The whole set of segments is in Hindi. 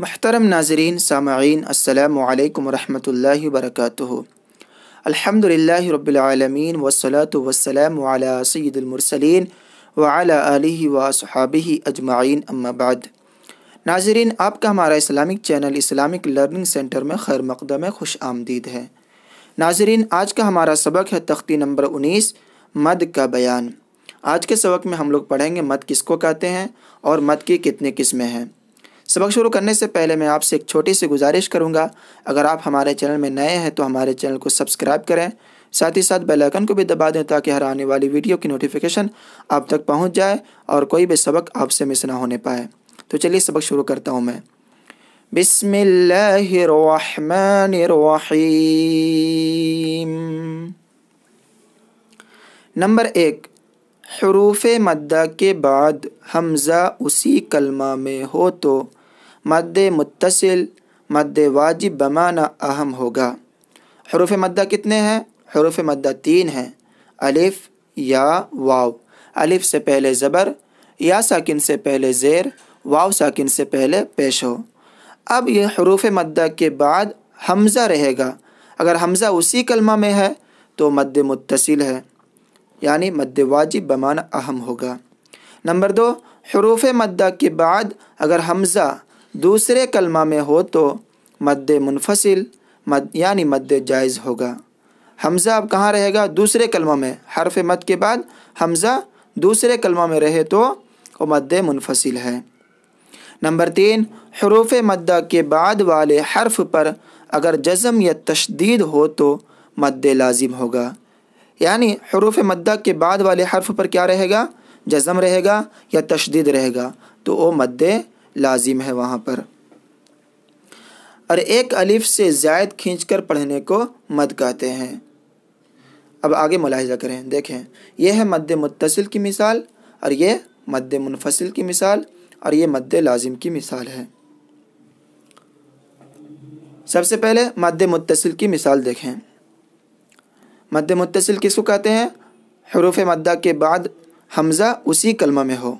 महतरम नाजरीन सामीन अल्लाम वरहमल वर्क अलहमदिल्ला रबालमीन वसलात वसलम सैदमरसलिन वाली वसहाबी अजमाइन अम्माबाद नाजरीन आपका हमारा Islamic channel Islamic learning centre में खैर मकदम खुश आमदीद है नाजरीन आज का हमारा सबक है तख्ती नंबर उन्नीस मद का बयान आज के सबक में हम लोग पढ़ेंगे मद किसको कहते हैं और मद की कितने किस्में हैं सबक शुरू करने से पहले मैं आपसे एक छोटी सी गुजारिश करूँगा अगर आप हमारे चैनल में नए हैं तो हमारे चैनल को सब्सक्राइब करें साथ ही साथ बेल आइकन को भी दबा दें ताकि हर आने वाली वीडियो की नोटिफिकेशन आप तक पहुँच जाए और कोई भी सबक आपसे मिस ना होने पाए तो चलिए सबक शुरू करता हूँ मैं बिस्मिल्लाहिर्रहमानिर्रहीम नंबर एक हरूफ मद्दा के बाद हमज़ा उसी कलमा में हो तो मद मुतसिल मद वाजिब बमाना अहम होगा हरूफ मद्दा कितने हैं हरूफ मद्दा तीन हैं अलिफ या वाव अलिफ से पहले ज़बर या साकिन से पहले ज़ेर वाव साकिन से पहले पेश हो अब यह हरूफ मद्दा के बाद हमज़ा रहेगा अगर हमज़ा उसी कलमा में है तो मद मुतसिल है यानी मद वाजिब बमाना अहम होगा नंबर दो हरूफ मद्दा के बाद अगर हमज़ा दूसरे कलमा में हो तो मद मुनफसिल मद यानी मद जायज़ होगा हमज़ा अब कहाँ रहेगा दूसरे कलमा में हरफ मत के बाद हमज़ा दूसरे कलमा में रहे तो वो मद मुनफसिल है नंबर तीन हरूफ मद्दा के बाद वाले हर्फ पर अगर जज़म या तशदीद हो तो मद लाजिम होगा यानी हरूफ मद्दा के बाद वाले हर्फ पर क्या रहेगा जज़म रहेगा या तशदीद रहेगा तो वो मद लाजिम है वहाँ पर और एक अलिफ से जायद खींचकर पढ़ने को मद कहते हैं अब आगे मुलाहजा करें देखें यह है मद मुतसिल की मिसाल और यह मद मुनफसिल की मिसाल और ये मद लाजिम की मिसाल है सबसे पहले मद मुतसिल की मिसाल देखें मद मुतसिल किसको कहते हैं हरूफ मद्दा के बाद हमज़ा उसी कलमा में हो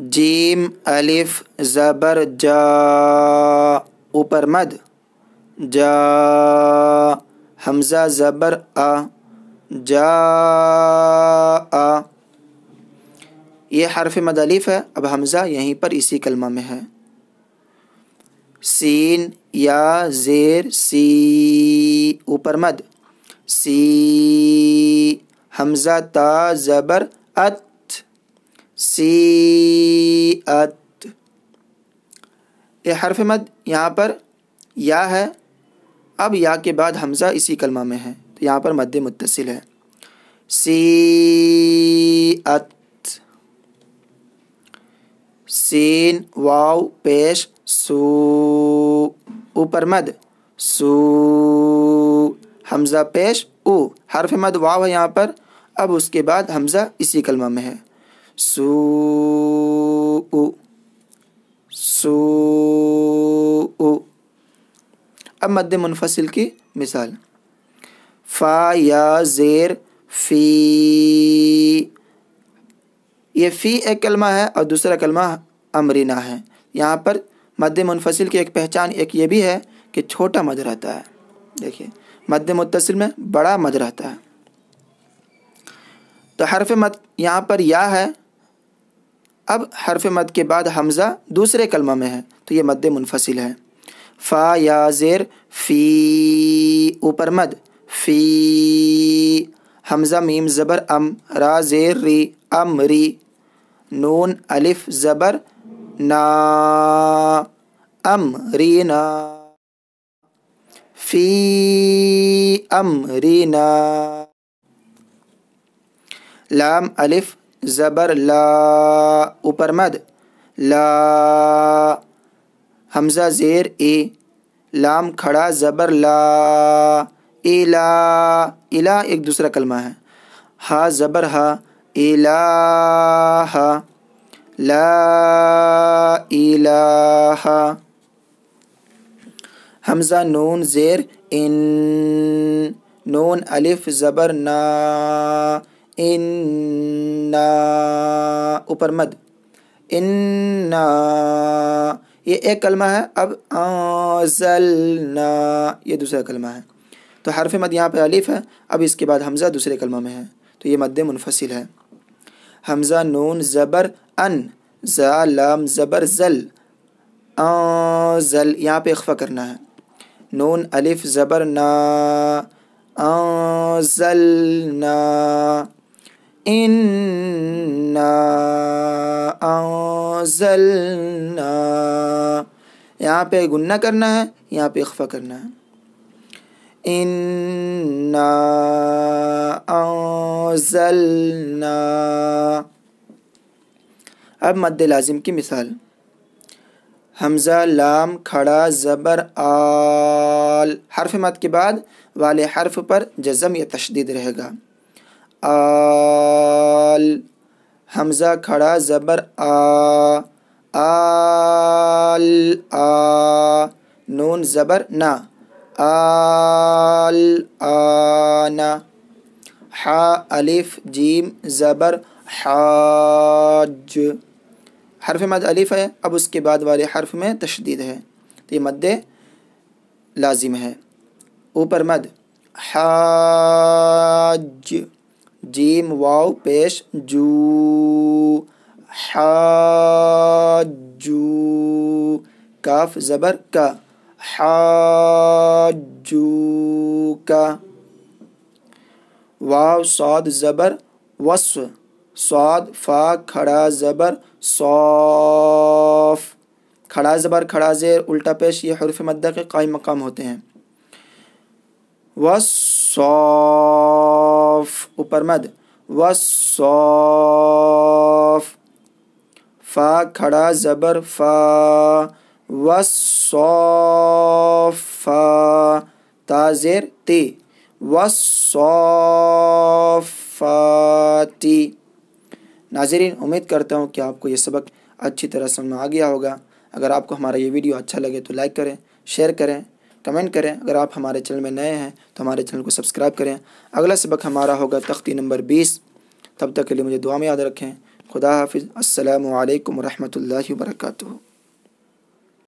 जीम अलिफ ज़बर जा ऊपर मद जा हमज़ा ज़बर आ जा ये हरफ मद अलिफ है अब हमज़ा यहीं पर इसी कलमा में है सीन या जेर सी ऊपर मद सी हमज़ा ता ज़बर अत सी ये हरफ मद यहाँ पर या है अब या के बाद हमज़ा इसी कलमा में है तो यहाँ पर मद मुतसिल है सी अत सीन वाव पेश सू ऊपर मद सू हमज़ा पेश ऊ हरफ मद वाव है यहाँ पर अब उसके बाद हमज़ा इसी कलमा में है सू सू अब मध्य मुनफसिल की मिसाल फा या जेर फी ये फ़ी एक कलमा है और दूसरा कलमा अमरीना है यहाँ पर मध्य मुनफसिल की एक पहचान एक ये भी है कि छोटा मद रहता है देखिए मध्य मुतसिल में बड़ा मद रहता है तो हरफ मत यहाँ पर या है अब हरफ मद के बाद हमज़ा दूसरे कलमा में है तो ये मद मुनफसिल है फ़ा या ज़ेर फ़ी ऊपर मद फ़ी हमज़ा मीम ज़बर अम रा ज़ेर री अम री नून अलिफ ज़बर ना अम री ना फ़ी अम री ना लाम अलिफ ज़बर ला ऊपर मद ला हमज़ा ज़ेर ए लाम खड़ा ज़बर ला एला इला एक दूसरा कलमा है हा ज़बर हा एला हा ला हा हमज़ा नून ज़ेर इन नून अलिफ ज़बर ना इन इन्ना ऊपर मद इन्ना ये एक कलमा है अब आजलना ये दूसरा कलमा है तो हरफ मद यहाँ पर अलिफ है अब इसके बाद हमज़ा दूसरे कलमा में है तो ये मद मुनफसिल है हमज़ा नून ज़बर अन ज़ालम ज़बर जल आजल यहाँ पे अखफा करना है नून अलिफ ज़बर ना आजल ना इन्ना अंजलना यहाँ पे गुन्ना करना है यहाँ पे अखफा करना है इन्ना अंजलना अब मद लाजिम की मिसाल हमज़ा लाम खड़ा ज़बर आल हर्फ मत के बाद वाले हर्फ पर जज़म या तशदीद रहेगा आल हमज़ा खड़ा ज़बर आ आल आ नून ज़बर ना आल आना हा अलिफ जीम ज़बर हाज हरफ मद अलिफ है अब उसके बाद वाले हरफ में तशदीद है तो ये मद लाजिम है ऊपर मद हाज जीम वाव पेश जू हाजू काफ ज़बर का हाजू का वाव स्वाद ज़बर वस्व सौद फा खड़ा ज़बर सौफ खड़ा ज़बर खड़ा ज़ेर उल्टा पेश ये हरफ मद्दे के कायम मकाम होते हैं वसौफ ऊपर मद व सौफ फा खड़ा जबर फा व सौफा ताजेर ती व सौफाती नाजरीन उम्मीद करता हूँ कि आपको ये सबक अच्छी तरह समझ में आ गया होगा अगर आपको हमारा ये वीडियो अच्छा लगे तो लाइक करें शेयर करें कमेंट करें अगर आप हमारे चैनल में नए हैं तो हमारे चैनल को सब्सक्राइब करें अगला सबक हमारा होगा तख्ती नंबर बीस तब तक के लिए मुझे दुआ में याद रखें खुदा हाफिज़ असलकम वरहमल वर्का